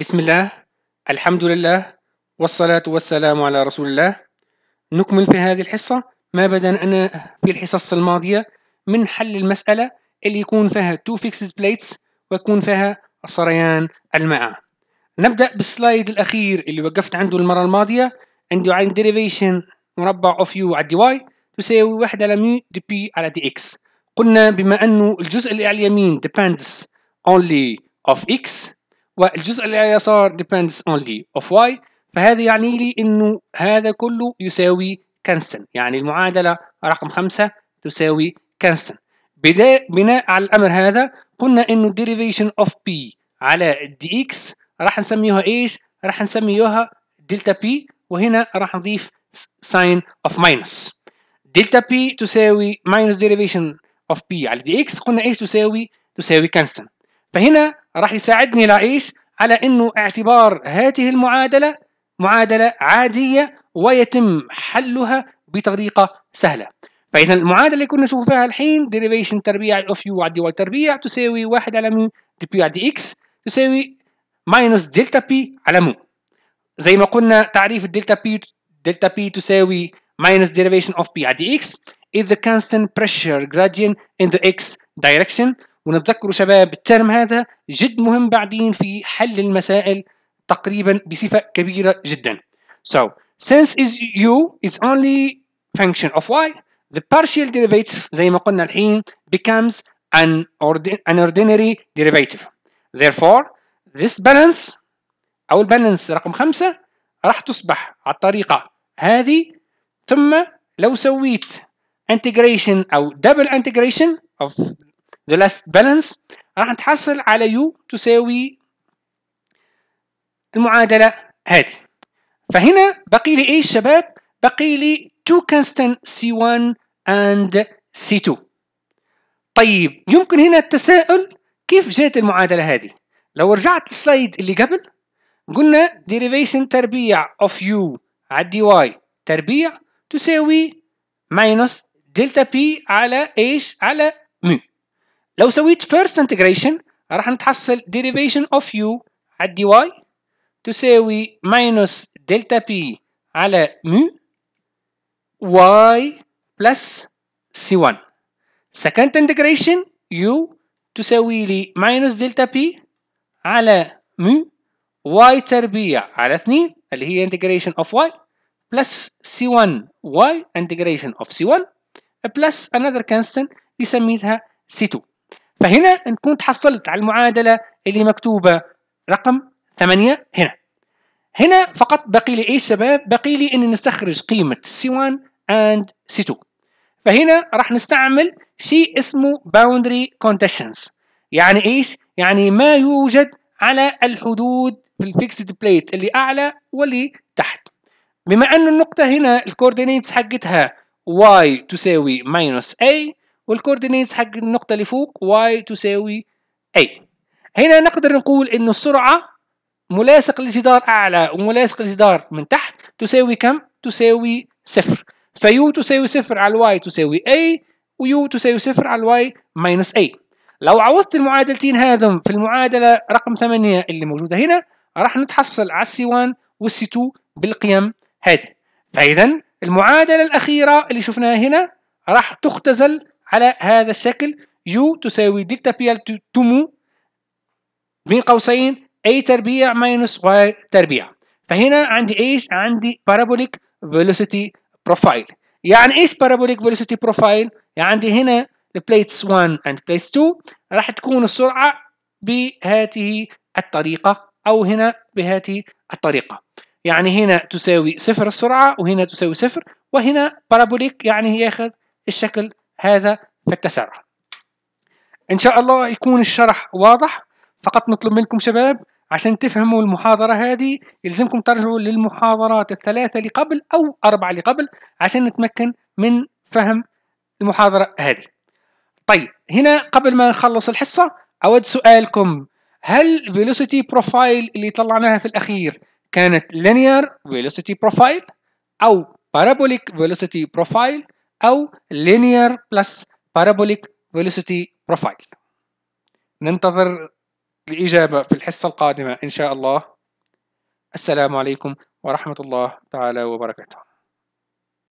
بسم الله الحمد لله والصلاة والسلام على رسول الله نكمل في هذه الحصة ما بدأنا أنا في الحصص الماضية من حل المسألة اللي يكون فيها تو fixed بليتس ويكون فيها سريان الماء نبدأ بالسلايد الأخير اللي وقفت عنده المرة الماضية عنده عين derivation مربع of u على dy تساوي واحد على ميو دي بي على دي اكس قلنا بما أنه الجزء اللي على اليمين depends only of x والجزء اللي على اليسار depends only of y فهذا يعني لي انه هذا كله يساوي كنسل يعني المعادله رقم خمسة تساوي كنسل بناء على الامر هذا قلنا انه derivation of p على dx راح نسميها ايش راح نسميها دلتا بي وهنا راح نضيف ساين اوف ماينس دلتا بي تساوي ماينس ديريفيشن اوف بي على دي اكس قلنا ايش تساوي تساوي كانسل فهنا راح يساعدني العيش على انه اعتبار هذه المعادله معادله عاديه ويتم حلها بطريقه سهله فاذا المعادله اللي كنا نشوفها الحين ديريفيشن تربيع اوف يو على دي واي تربيع تساوي 1 على ميو دي بي على دي اكس تساوي ماينس دلتا بي على مو زي ما قلنا تعريف الدلتا بي دلتا بي تساوي ديريفيشن اوف بي على دي اكس is the constant pressure gradient in the x direction ونتذكروا شباب الترم هذا جد مهم بعدين في حل المسائل تقريبا بصفة كبيرة جدا. So since is u is only function of y the partial derivative زي ما قلنا الحين becomes an, ordi an ordinary derivative. Therefore this balance أو البالانس رقم خمسة راح تصبح على الطريقة هذه ثم لو سويت integration أو double integration of the last balance راح نتحصل على يو تساوي المعادلة هذه فهنا بقي لي ايش شباب بقي لي two constant C1 and C2 طيب يمكن هنا التساؤل كيف جاءت المعادلة هذه لو رجعت السلايد اللي قبل قلنا derivation تربيع of u على dy تربيع تساوي minus delta P على ايش على mu لو سويت first integration راح نتحصل derivation of u على dy تساوي minus delta p على mu y plus c1 second integration u تساوي لي minus delta p على mu y تربيع على 2 اللي هي integration of y plus c1 y integration of c1 plus another constant اللي سميتها c2 فهنا نكون تحصلت على المعادلة اللي مكتوبة رقم 8 هنا هنا فقط بقي لي أي شباب بقي لي اني نستخرج قيمة C1 and C2 فهنا راح نستعمل شيء اسمه boundary conditions يعني ايش يعني ما يوجد على الحدود في الفيكسد بليت اللي اعلى واللي تحت بما ان النقطة هنا الكوردينيتس حقتها y تساوي minus a والكوردينيتس حق النقطة اللي فوق y تساوي a هنا نقدر نقول إنه السرعة ملاصق الجدار أعلى وملاصق الجدار من تحت تساوي كم؟ تساوي صفر فيو تساوي صفر على y تساوي a ويو تساوي صفر على y ماينس a لو عوضت المعادلتين هذم في المعادلة رقم ثمانية اللي موجودة هنا راح نتحصل على السي 1 والسي 2 بالقيم هذه فإذا المعادلة الأخيرة اللي شفناها هنا راح تختزل على هذا الشكل يو تساوي دلتا بي ال تمو بين قوسين اي تربيع ماينس واي تربيع فهنا عندي ايش عندي بارابوليك فيلوسيتي بروفايل يعني ايش بارابوليك فيلوسيتي بروفايل يعني عندي هنا البليتس 1 اند بليتس 2 راح تكون السرعه بهذه الطريقه او هنا بهذه الطريقه يعني هنا تساوي صفر السرعه وهنا تساوي صفر وهنا بارابوليك يعني ياخذ الشكل هذا التسارع إن شاء الله يكون الشرح واضح فقط نطلب منكم شباب عشان تفهموا المحاضرة هذه يلزمكم ترجعوا للمحاضرات الثلاثة اللي قبل أو أربعة اللي قبل عشان نتمكن من فهم المحاضرة هذه طيب هنا قبل ما نخلص الحصة أود سؤالكم هل velocity profile اللي طلعناها في الأخير كانت linear velocity profile أو parabolic velocity profile أو linear plus parabolic velocity profile ننتظر الإجابة في الحصة القادمة إن شاء الله السلام عليكم ورحمة الله تعالى وبركاته